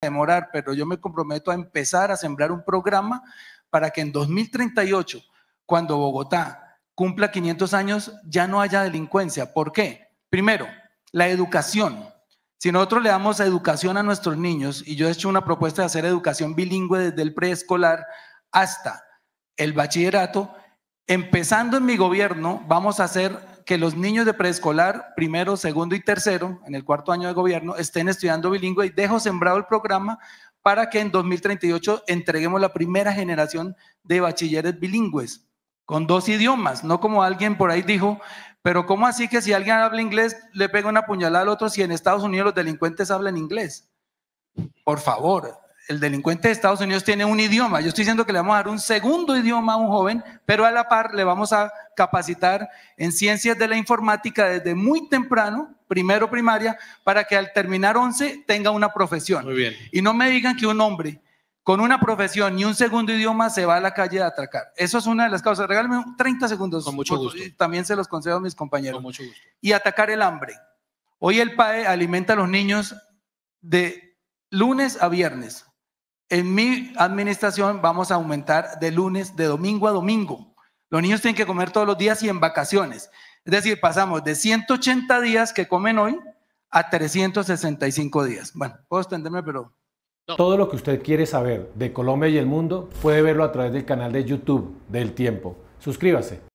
demorar, pero yo me comprometo a empezar a sembrar un programa para que en 2038, cuando Bogotá cumpla 500 años, ya no haya delincuencia. ¿Por qué? Primero, la educación. Si nosotros le damos educación a nuestros niños, y yo he hecho una propuesta de hacer educación bilingüe desde el preescolar hasta el bachillerato, empezando en mi gobierno, vamos a hacer que los niños de preescolar, primero, segundo y tercero, en el cuarto año de gobierno, estén estudiando bilingüe y dejo sembrado el programa para que en 2038 entreguemos la primera generación de bachilleres bilingües con dos idiomas, no como alguien por ahí dijo, pero ¿cómo así que si alguien habla inglés le pega una puñalada al otro si en Estados Unidos los delincuentes hablan inglés? Por favor, el delincuente de Estados Unidos tiene un idioma. Yo estoy diciendo que le vamos a dar un segundo idioma a un joven, pero a la par le vamos a capacitar en ciencias de la informática desde muy temprano, primero primaria, para que al terminar 11 tenga una profesión. Muy bien. Y no me digan que un hombre con una profesión y un segundo idioma se va a la calle a atacar. Eso es una de las causas. Regálame 30 segundos. Con mucho gusto. También se los concedo a mis compañeros. Con mucho gusto. Y atacar el hambre. Hoy el PAE alimenta a los niños de lunes a viernes en mi administración vamos a aumentar de lunes, de domingo a domingo. Los niños tienen que comer todos los días y en vacaciones. Es decir, pasamos de 180 días que comen hoy a 365 días. Bueno, puedo extenderme, pero... Todo lo que usted quiere saber de Colombia y el mundo puede verlo a través del canal de YouTube del Tiempo. Suscríbase.